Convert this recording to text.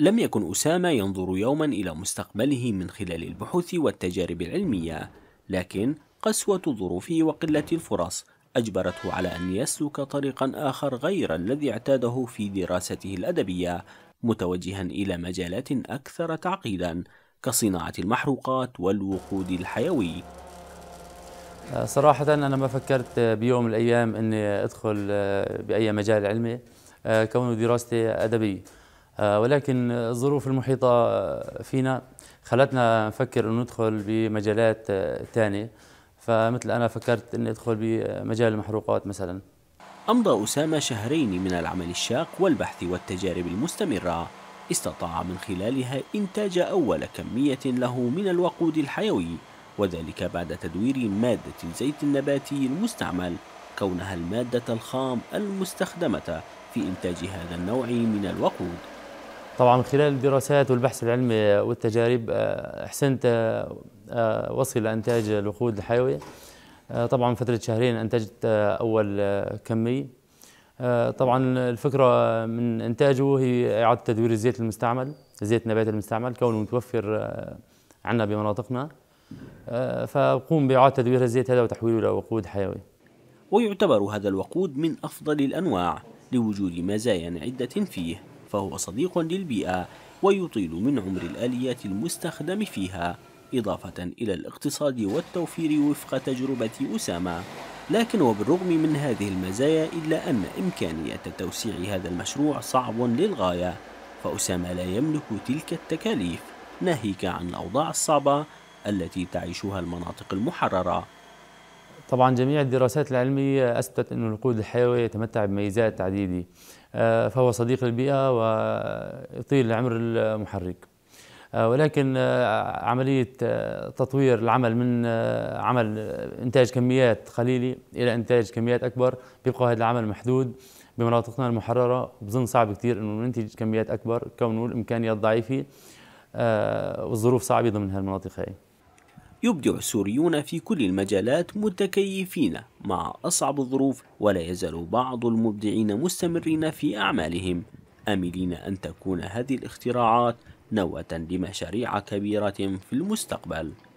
لم يكن أسامة ينظر يوما إلى مستقبله من خلال البحوث والتجارب العلمية لكن قسوة الظروف وقلة الفرص أجبرته على أن يسلك طريقا آخر غير الذي اعتاده في دراسته الأدبية متوجها إلى مجالات أكثر تعقيدا كصناعة المحروقات والوقود الحيوي آه، صراحة أنا ما فكرت بيوم من الأيام أني أدخل آه، بأي مجال علمي آه، كونه دراستي أدبية آه، ولكن الظروف المحيطة فينا خلتنا نفكر أن ندخل بمجالات ثانية آه، فمثل أنا فكرت أني أدخل بمجال المحروقات مثلا أمضى أسامة شهرين من العمل الشاق والبحث والتجارب المستمرة استطاع من خلالها إنتاج أول كمية له من الوقود الحيوي وذلك بعد تدوير مادة الزيت النباتي المستعمل كونها المادة الخام المستخدمة في إنتاج هذا النوع من الوقود طبعا خلال الدراسات والبحث العلمي والتجارب آه، احسنت آه، آه، وصل لانتاج الوقود الحيوي طبعا فترة شهرين انتجت اول كمية طبعا الفكرة من انتاجه هي اعادة تدوير الزيت المستعمل زيت النبات المستعمل كونه متوفر عندنا بمناطقنا فقوم بإعادة تدوير الزيت هذا وتحويله إلى وقود حيوي ويعتبر هذا الوقود من أفضل الأنواع لوجود مزايا عدة فيه فهو صديق للبيئة ويطيل من عمر الآليات المستخدم فيها إضافة إلى الاقتصاد والتوفير وفق تجربة أسامة لكن وبالرغم من هذه المزايا إلا أن إمكانية توسيع هذا المشروع صعب للغاية فأسامة لا يملك تلك التكاليف ناهيك عن الأوضاع الصعبة التي تعيشها المناطق المحررة طبعا جميع الدراسات العلمية أثبتت أن الوقود الحيوي يتمتع بميزات عديدة آه، فهو صديق للبيئة ويطيل عمر المحرك آه، ولكن آه، عملية تطوير العمل من عمل إنتاج كميات قليلة إلى إنتاج كميات أكبر بيبقى هذا العمل محدود بمناطقنا المحررة بظن صعب كثير أنه ننتج كميات أكبر كونه الإمكانيات ضعيفة والظروف صعبة ضمن هالمناطق هاي يبدع السوريون في كل المجالات متكيفين مع أصعب الظروف ولا يزال بعض المبدعين مستمرين في أعمالهم آملين أن تكون هذه الاختراعات نوة لمشاريع كبيرة في المستقبل